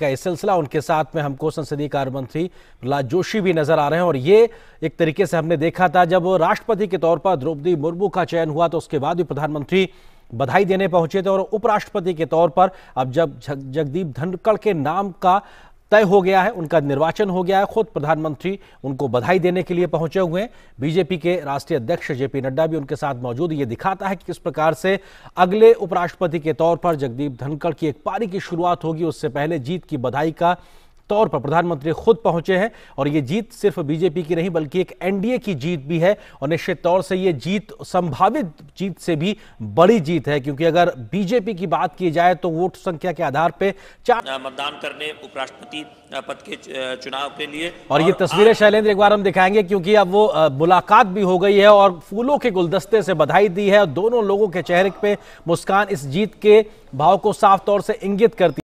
का ये सिलसिला उनके साथ में हमको संसदीय कार्य मंत्री प्रहलाद जोशी भी नजर आ रहे हैं और ये एक तरीके से हमने देखा था जब राष्ट्रपति के तौर पर द्रौपदी मुर्मू का चयन हुआ तो उसके बाद भी प्रधानमंत्री बधाई देने पहुंचे थे और उपराष्ट्रपति के तौर पर अब जब जगदीप धनखड़ के नाम का तय हो गया है उनका निर्वाचन हो गया है खुद प्रधानमंत्री उनको बधाई देने के लिए पहुंचे हुए हैं बीजेपी के राष्ट्रीय अध्यक्ष जेपी नड्डा भी उनके साथ मौजूद ये दिखाता है कि किस प्रकार से अगले उपराष्ट्रपति के तौर पर जगदीप धनखड़ की एक पारी की शुरुआत होगी उससे पहले जीत की बधाई का तौर पर प्रधानमंत्री खुद पहुंचे हैं और ये जीत सिर्फ बीजेपी की नहीं बल्कि एक एनडीए की जीत भी है और निश्चित तौर से ये जीत संभावित जीत से भी बड़ी जीत है क्योंकि अगर बीजेपी की बात की जाए तो वोट संख्या के आधार पर चार मतदान करने उपराष्ट्रपति पद के चुनाव के लिए और, और ये तस्वीरें शैलेंद्र एक बार हम दिखाएंगे क्योंकि अब वो मुलाकात भी हो गई है और फूलों के गुलदस्ते से बधाई दी है और दोनों लोगों के चेहरे पे मुस्कान इस जीत के भाव को साफ तौर से इंगित करती